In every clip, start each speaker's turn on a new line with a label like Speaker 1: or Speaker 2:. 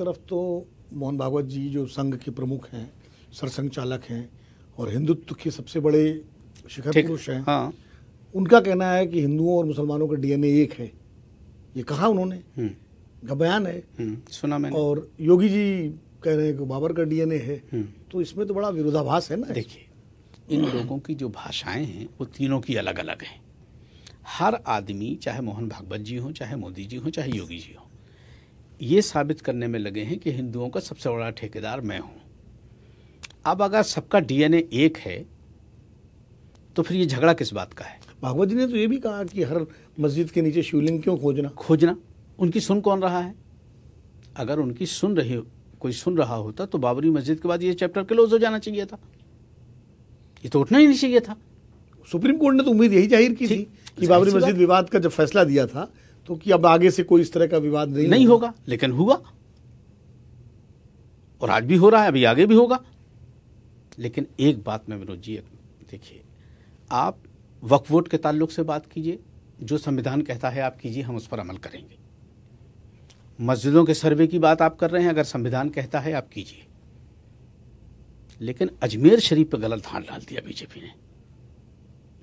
Speaker 1: तरफ तो मोहन भागवत जी जो संघ के प्रमुख हैं सरसंघ चालक हैं और हिंदुत्व के सबसे बड़े शिखर पुरुष हैं हाँ। उनका कहना है कि हिंदुओं और मुसलमानों का डीएनए एक है ये कहा उन्होंने हम्म। का बयान है हम्म, सुना मैंने और योगी जी कह रहे हैं कि बाबर का डीएनए है हम्म। तो इसमें तो बड़ा विरोधाभास है ना देखिए
Speaker 2: इन लोगों की जो भाषाएं हैं वो तीनों की अलग अलग हैं हर आदमी चाहे मोहन भागवत जी हों चाहे मोदी जी हों चाहे योगी जी हों ये साबित करने में लगे हैं कि हिंदुओं का सबसे बड़ा ठेकेदार मैं हूँ अब अगर सबका डीएनए एक है तो फिर ये झगड़ा किस बात का है भागवत जी ने तो ये भी कहा कि हर मस्जिद के नीचे शिवलिंग क्यों खोजना खोजना उनकी सुन कौन रहा है अगर उनकी सुन रही कोई सुन रहा होता तो बाबरी मस्जिद के बाद ये चैप्टर क्लोज हो जाना चाहिए था ये तो उठना ही नहीं चाहिए था सुप्रीम कोर्ट ने तो उम्मीद यही जाहिर की थी कि बाबरी मस्जिद विवाद
Speaker 1: का जब फैसला दिया था तो कि अब आगे से कोई इस तरह का विवाद नहीं नहीं होगा
Speaker 2: लेकिन हुआ और आज भी हो रहा है अभी आगे भी होगा लेकिन एक बात में विनोद जी देखिए आप वक्फ वोट के ताल्लुक से बात कीजिए जो संविधान कहता है आप कीजिए हम उस पर अमल करेंगे मस्जिदों के सर्वे की बात आप कर रहे हैं अगर संविधान कहता है आप कीजिए लेकिन अजमेर शरीफ पर गलत धान डाल दिया बीजेपी ने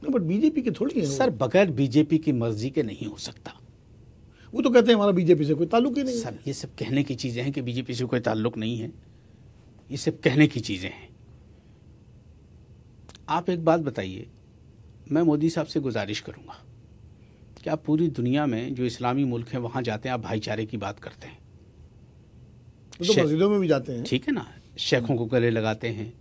Speaker 2: बट हाँ, बीजेपी की थोड़ी सर बगैर बीजेपी की मर्जी के नहीं हो सकता वो तो कहते हैं हमारा बीजेपी से कोई ताल्लुक ही नहीं सर ये सब कहने की चीज़ें हैं कि बीजेपी से कोई ताल्लुक नहीं है ये सब कहने की चीज़ें हैं आप एक बात बताइए मैं मोदी साहब से गुजारिश करूँगा कि आप पूरी दुनिया में जो इस्लामी मुल्क हैं वहाँ जाते हैं आप भाईचारे की बात करते हैं तो मस्जिदों में भी जाते हैं ठीक है ना शेखों को गले लगाते हैं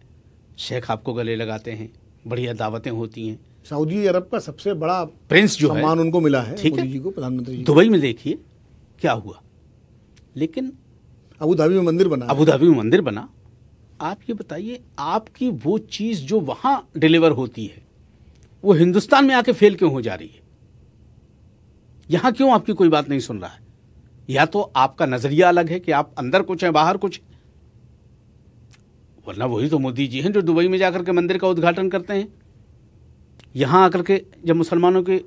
Speaker 2: शेख आपको गले लगाते हैं बढ़िया दावतें होती हैं
Speaker 1: सऊदी अरब का सबसे बड़ा प्रिंस जो सम्मान उनको मिला है ठीक है जी को प्रधानमंत्री
Speaker 2: दुबई में देखिए क्या हुआ लेकिन अबू धाबी में मंदिर बना अबू धाबी में मंदिर बना आप ये बताइए आपकी वो चीज़ जो वहां डिलीवर होती है वो हिंदुस्तान में आके फेल क्यों हो जा रही है यहां क्यों आपकी कोई बात नहीं सुन रहा है या तो आपका नज़रिया अलग है कि आप अंदर कुछ हैं बाहर कुछ है। वरना वही तो मोदी जी हैं जो दुबई में जाकर के मंदिर का उद्घाटन करते हैं यहाँ आकर के जब मुसलमानों के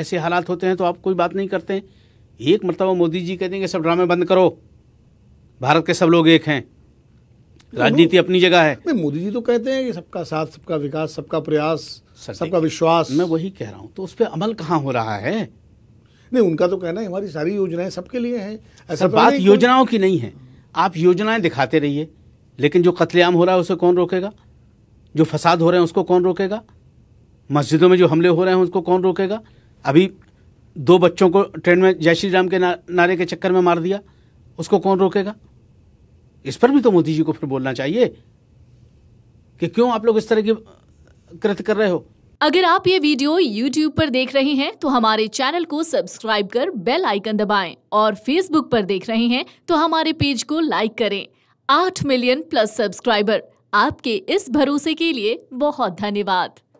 Speaker 2: ऐसे हालात होते हैं तो आप कोई बात नहीं करते एक मरतबा मोदी जी कह देंगे सब ड्रामे बंद करो भारत के सब लोग एक हैं राजनीति अपनी जगह है मोदी जी तो कहते हैं कि सबका साथ
Speaker 1: सबका विकास सबका प्रयास सबका विश्वास मैं वही कह रहा हूँ तो उस पर अमल कहाँ हो रहा है नहीं उनका तो कहना है हमारी सारी योजनाएं सबके लिए हैं
Speaker 2: ऐसा तो बात योजनाओं की नहीं है आप योजनाएं दिखाते रहिए लेकिन जो कतलेआम हो रहा है उसे कौन रोकेगा जो फसाद हो रहे हैं उसको कौन रोकेगा मस्जिदों में जो हमले हो रहे हैं उसको कौन रोकेगा अभी दो बच्चों को ट्रेन में जय श्री राम के ना, नारे के चक्कर में मार दिया उसको कौन रोकेगा इस पर भी तो मोदी जी को फिर बोलना चाहिए कि क्यों आप लोग इस तरह की कृत कर रहे हो अगर आप ये वीडियो YouTube पर देख रहे हैं तो हमारे चैनल को सब्सक्राइब कर बेल आइकन दबाएं और Facebook पर देख रहे हैं तो हमारे पेज को लाइक करें आठ मिलियन प्लस सब्सक्राइबर आपके इस भरोसे के लिए
Speaker 1: बहुत धन्यवाद